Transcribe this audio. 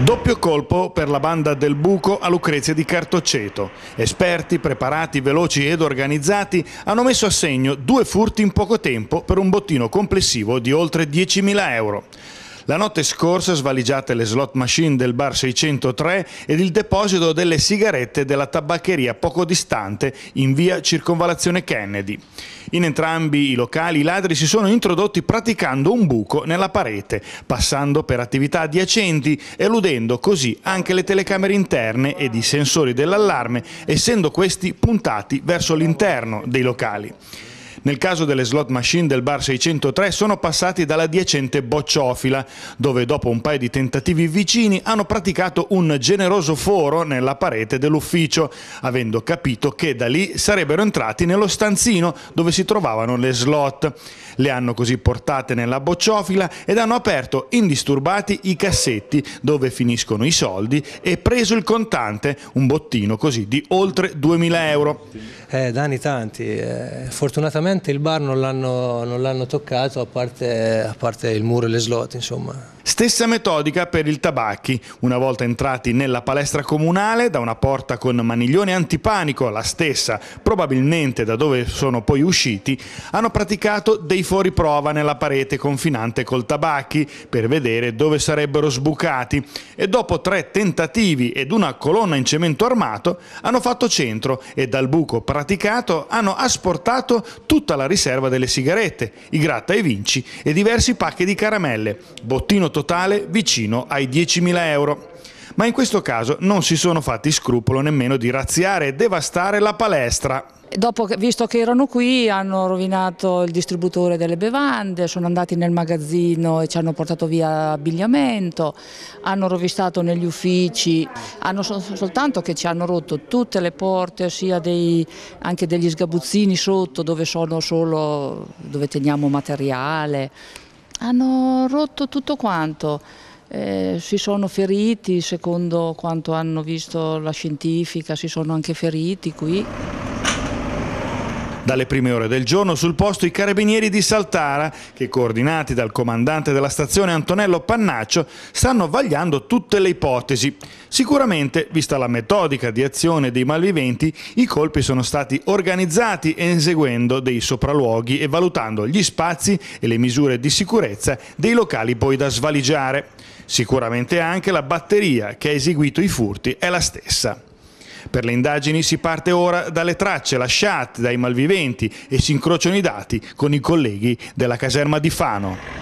Doppio colpo per la banda del buco a Lucrezia di Cartoceto. Esperti, preparati, veloci ed organizzati hanno messo a segno due furti in poco tempo per un bottino complessivo di oltre 10.000 euro. La notte scorsa svaligiate le slot machine del bar 603 ed il deposito delle sigarette della tabaccheria poco distante in via Circonvalazione Kennedy. In entrambi i locali i ladri si sono introdotti praticando un buco nella parete, passando per attività adiacenti, eludendo così anche le telecamere interne ed i sensori dell'allarme, essendo questi puntati verso l'interno dei locali. Nel caso delle slot machine del bar 603 sono passati dall'adiacente Bocciofila, dove dopo un paio di tentativi vicini hanno praticato un generoso foro nella parete dell'ufficio, avendo capito che da lì sarebbero entrati nello stanzino dove si trovavano le slot. Le hanno così portate nella bocciofila ed hanno aperto indisturbati i cassetti dove finiscono i soldi e preso il contante, un bottino così di oltre 2000 euro. Eh, danni tanti, eh, fortunatamente praticamente il bar non l'hanno toccato a parte, a parte il muro e le slot, insomma. Stessa metodica per il tabacchi. Una volta entrati nella palestra comunale, da una porta con maniglione antipanico, la stessa, probabilmente da dove sono poi usciti, hanno praticato dei fuoriprova nella parete confinante col tabacchi per vedere dove sarebbero sbucati e dopo tre tentativi ed una colonna in cemento armato hanno fatto centro e dal buco praticato hanno asportato tutta la riserva delle sigarette, i gratta e vinci e diversi pacchi di caramelle. Bottino totale totale vicino ai 10.000 euro. Ma in questo caso non si sono fatti scrupolo nemmeno di razziare e devastare la palestra. Dopo, visto che erano qui, hanno rovinato il distributore delle bevande, sono andati nel magazzino e ci hanno portato via abbigliamento, hanno rovistato negli uffici, hanno sol soltanto che ci hanno rotto tutte le porte, sia dei, anche degli sgabuzzini sotto dove, solo, dove teniamo materiale hanno rotto tutto quanto. Eh, si sono feriti, secondo quanto hanno visto la scientifica, si sono anche feriti qui. Dalle prime ore del giorno sul posto i carabinieri di Saltara, che coordinati dal comandante della stazione Antonello Pannaccio, stanno vagliando tutte le ipotesi. Sicuramente, vista la metodica di azione dei malviventi, i colpi sono stati organizzati eseguendo dei sopralluoghi e valutando gli spazi e le misure di sicurezza dei locali poi da svaligiare. Sicuramente anche la batteria che ha eseguito i furti è la stessa. Per le indagini si parte ora dalle tracce lasciate dai malviventi e si incrociano i dati con i colleghi della caserma di Fano.